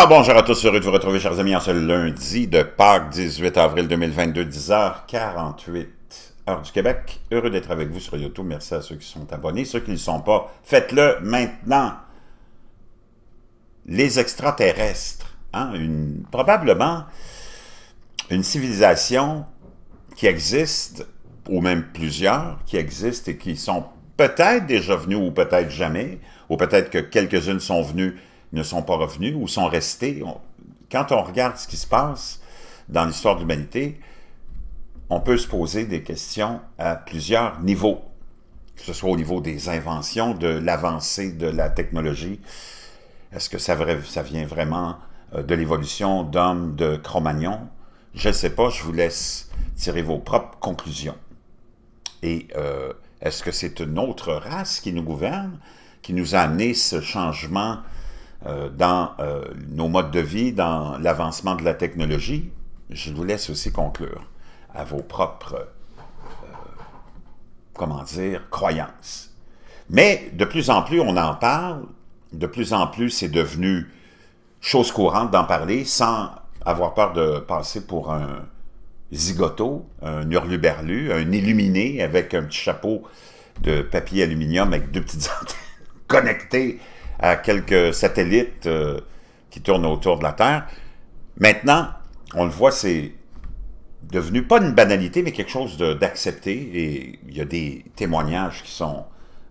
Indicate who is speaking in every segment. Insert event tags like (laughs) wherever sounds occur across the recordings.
Speaker 1: Ah, bonjour à tous, heureux de vous retrouver chers amis en ce lundi de Pâques 18 avril 2022, 10h48 heure du Québec. Heureux d'être avec vous sur YouTube, merci à ceux qui sont abonnés, ceux qui ne le sont pas, faites-le maintenant. Les extraterrestres, hein, une, probablement une civilisation qui existe, ou même plusieurs qui existent et qui sont peut-être déjà venus ou peut-être jamais, ou peut-être que quelques-unes sont venues ne sont pas revenus ou sont restés. quand on regarde ce qui se passe dans l'histoire de l'humanité, on peut se poser des questions à plusieurs niveaux, que ce soit au niveau des inventions, de l'avancée de la technologie. Est-ce que ça, vient vraiment euh, de l'évolution d'Homme, de Cro-Magnon? Je ne sais pas, je vous laisse tirer vos propres conclusions. Et euh, est-ce que c'est une autre race qui nous gouverne, qui nous a amené ce changement euh, dans euh, nos modes de vie, dans l'avancement de la technologie, je vous laisse aussi conclure à vos propres, euh, comment dire, croyances. Mais de plus en plus, on en parle, de plus en plus, c'est devenu chose courante d'en parler sans avoir peur de passer pour un zigoto, un hurluberlu, un illuminé avec un petit chapeau de papier aluminium avec deux petites (laughs) antennes connectées à quelques satellites euh, qui tournent autour de la Terre. Maintenant, on le voit, c'est devenu pas une banalité, mais quelque chose d'accepté. Et il y a des témoignages qui sont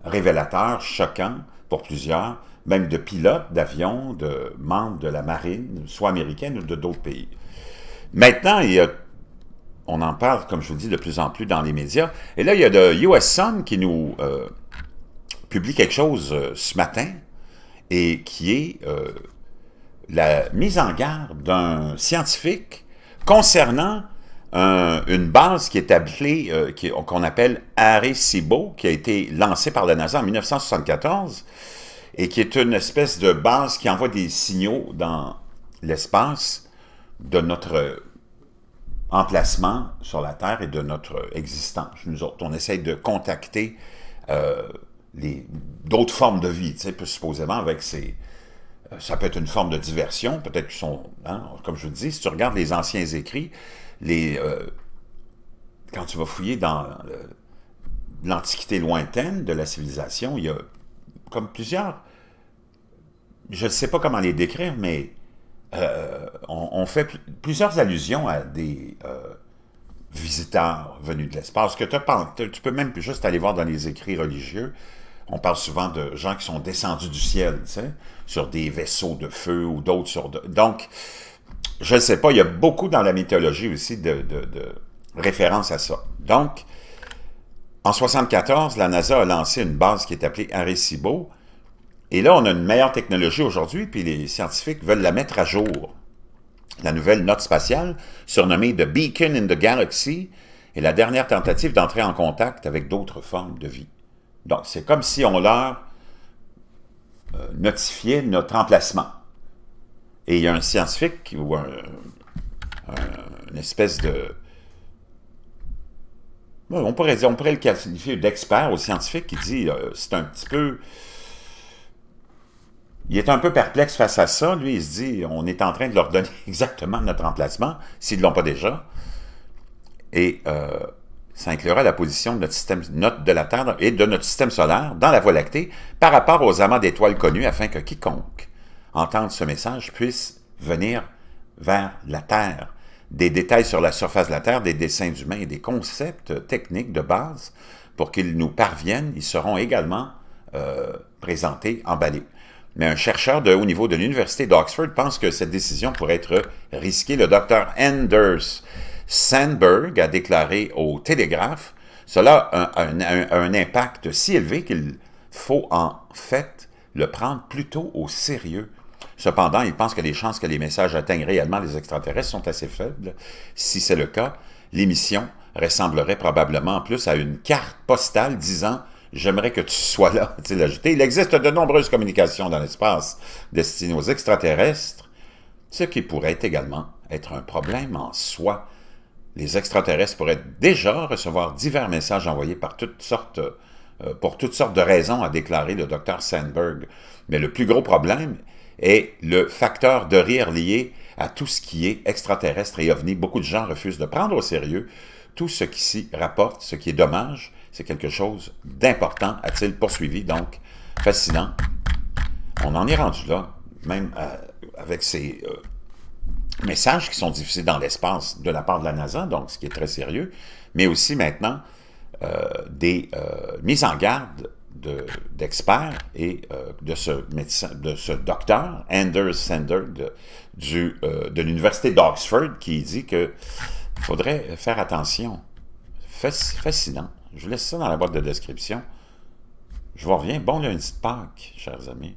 Speaker 1: révélateurs, choquants pour plusieurs, même de pilotes d'avions, de membres de la marine, soit américaine ou de d'autres pays. Maintenant, il y a, on en parle, comme je vous dis, de plus en plus dans les médias. Et là, il y a de US Sun qui nous euh, publie quelque chose euh, ce matin et qui est euh, la mise en garde d'un scientifique concernant une base qui est appelée, euh, qu'on appelle Arecibo, qui a été lancée par la NASA en 1974 et qui est une espèce de base qui envoie des signaux dans l'espace de notre emplacement sur la Terre et de notre existence. Nous on essaie de contacter euh, d'autres formes de vie, tu sais, supposément avec ces... Euh, ça peut être une forme de diversion, peut-être qu'ils sont... Hein, comme je vous dis, si tu regardes les anciens écrits, les, euh, quand tu vas fouiller dans l'Antiquité lointaine de la civilisation, il y a comme plusieurs... Je ne sais pas comment les décrire, mais euh, on, fait plusieurs allusions à des... visiteurs venus de l'espace, que tu peux même juste aller voir dans les écrits religieux, on parle souvent de gens qui sont descendus du ciel, tu sais, sur des vaisseaux de feu ou d'autres sur... Donc, je ne sais pas, il y a beaucoup dans la mythologie aussi de, de, de références à ça. Donc, en 1974, la NASA a lancé une base qui est appelée Arecibo, et là, on a une meilleure technologie aujourd'hui, puis les scientifiques veulent la mettre à jour. La nouvelle note spatiale, surnommée The Beacon in the Galaxy, est la dernière tentative d'entrer en contact avec d'autres formes de vie. Donc, c'est comme si on leur euh, notifiait notre emplacement. Et il y a un scientifique ou un, une espèce de... on, pourrait dire, le qualifier d'expert ou scientifique qui dit euh, c'est un petit peu... Il est un peu perplexe face à ça. Lui, il se dit, on est en train de leur donner (laughs) exactement notre emplacement, s'ils ne l'ont pas déjà. Et euh, ça inclura la position de notre système de la Terre et de notre système solaire dans la Voie lactée par rapport aux amas d'étoiles connus afin que quiconque entende ce message puisse venir vers la Terre. Des détails sur la surface de la Terre, des dessins humains et des concepts techniques de base pour qu'ils nous parviennent, ils seront également euh, présentés, emballés. Mais un chercheur de haut niveau de l'Université d'Oxford pense que cette décision pourrait être risquée. Le docteur Anders Sandberg a déclaré au Télégraphe Cela a un, impact si élevé qu'il faut en fait le prendre plutôt au sérieux. Cependant, il pense que les chances que les messages atteignent réellement les extraterrestres sont assez faibles. Si c'est le cas, l'émission ressemblerait probablement plus à une carte postale disant J'aimerais que tu sois là, (laughs) il ajouté. Il existe de nombreuses communications dans l'espace destinées aux extraterrestres, ce qui pourrait également être un problème en soi les extraterrestres pourraient déjà recevoir divers messages envoyés par toutes sortes, euh, pour toutes sortes de raisons, a déclaré le docteur Sandberg. Mais le plus gros problème est le facteur de rire lié à tout ce qui est extraterrestre et ovni. Beaucoup de gens refusent de prendre au sérieux tout ce qui s'y rapporte, ce qui est dommage. C'est quelque chose d'important, a-t-il poursuivi. Donc, fascinant. On en est rendu là, même euh, avec ces... Euh, messages qui sont difficiles dans l'espace de la part de la NASA, donc ce qui est très sérieux, mais aussi maintenant euh, des euh, mises en garde d'experts et euh, de ce médecin, de ce docteur, Anders Sander, de, de l'Université d'Oxford, qui dit qu'il faudrait faire attention. Fascinant. Je vous laisse ça dans la boîte de description. Je vous reviens. Bon lundi de Pâques, chers amis.